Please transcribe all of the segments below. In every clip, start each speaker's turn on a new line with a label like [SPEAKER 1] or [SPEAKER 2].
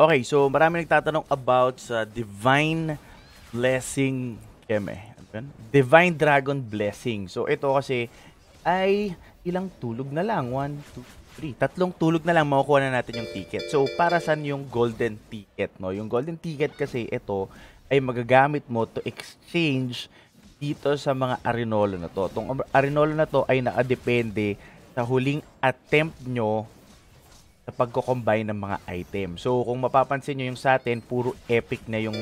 [SPEAKER 1] Okay, so marami nagtatanong about sa Divine Blessing Keme. Divine Dragon Blessing. So ito kasi ay ilang tulog na lang. One, two, three. Tatlong tulog na lang makukuha na natin yung ticket. So para saan yung golden ticket? No? Yung golden ticket kasi ito ay magagamit mo to exchange dito sa mga Arinolo na to. Itong Arinolo na to ay nakadepende sa huling attempt nyo sa pagko-combine ng mga item. So kung mapapansin nyo yung sa atin, puro epic na yung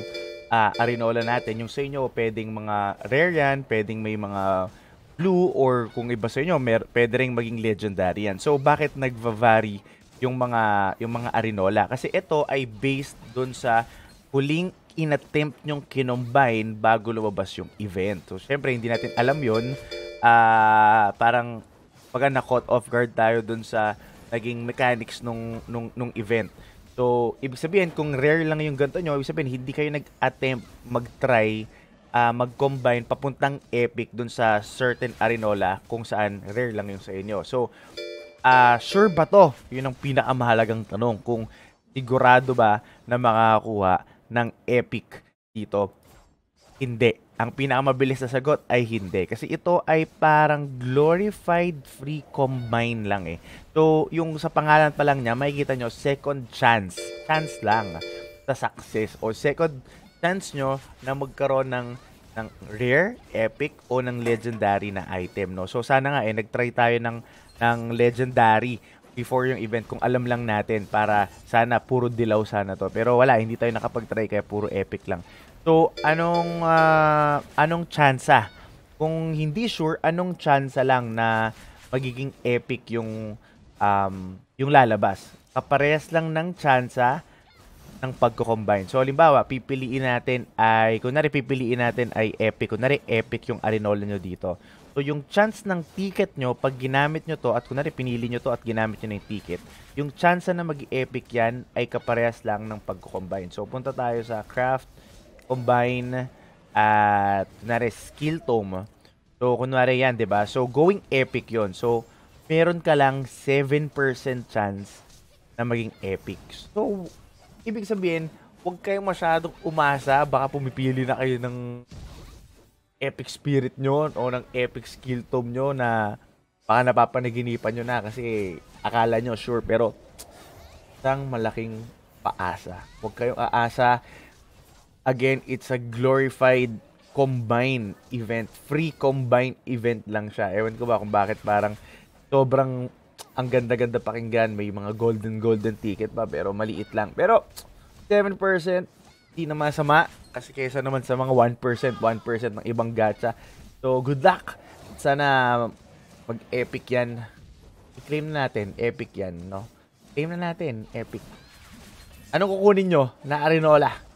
[SPEAKER 1] uh, arinola natin. Yung sa inyo, pwedeng mga rare yan, pwedeng may mga blue or kung iba sa inyo, mer- pwede rin maging legendary yan. So bakit nagva-vary yung mga yung mga arinola? Kasi ito ay based doon sa huling inattempt nyong kinombine bago lumabas yung event. So syempre hindi natin alam 'yon. Uh, ah, parang pagka na caught off guard tayo doon sa naging mechanics nung, nung, nung event. So, ibig sabihin, kung rare lang yung ganito nyo, ibig sabihin, hindi kayo nag-attempt, mag-try, uh, mag-combine papuntang epic dun sa certain arenola kung saan rare lang yung sa inyo. So, uh, sure ba to? Yun ang pinakamahalagang tanong kung sigurado ba na makakakuha ng epic dito hindi. Ang pinakamabilis na sagot ay hindi. Kasi ito ay parang glorified free combine lang eh. So, yung sa pangalan pa lang niya, makikita nyo, second chance. Chance lang sa success. O second chance nyo na magkaroon ng ng rare, epic o ng legendary na item no. So sana nga eh nagtry tayo ng ng legendary before yung event kung alam lang natin para sana puro dilaw sana to. Pero wala, hindi tayo nakapag-try kaya puro epic lang. So, anong uh, anong tsansa? Kung hindi sure, anong tsansa lang na magiging epic yung um, yung lalabas? Kaparehas lang ng tsansa ng pagko-combine. So, halimbawa, pipiliin natin ay, kunwari pipiliin natin ay epic. Kunwari epic yung arinola nyo dito. So, yung chance ng ticket nyo, pag ginamit nyo to, at kunwari pinili nyo to at ginamit nyo na yung ticket, yung chance na mag-epic yan ay kaparehas lang ng pagko-combine. So, punta tayo sa craft, combine at kunwari skill tome. So kunwari yan, 'di ba? So going epic 'yon. So meron ka lang 7% chance na maging epic. So ibig sabihin, huwag kayong masyadong umasa, baka pumipili na kayo ng epic spirit nyo o ng epic skill tome nyo na baka napapanaginipan nyo na kasi akala nyo sure pero isang malaking paasa. Huwag kayong aasa again, it's a glorified combine event. Free combine event lang siya. Ewan ko ba kung bakit parang sobrang ang ganda-ganda pakinggan. May mga golden-golden ticket pa pero maliit lang. Pero 7% di naman sama. kasi kaysa naman sa mga 1%, 1% ng ibang gacha. So good luck. Sana mag-epic yan. I-claim na natin. Epic yan, no? Claim na natin. Epic. Anong kukunin nyo? Na Arinola.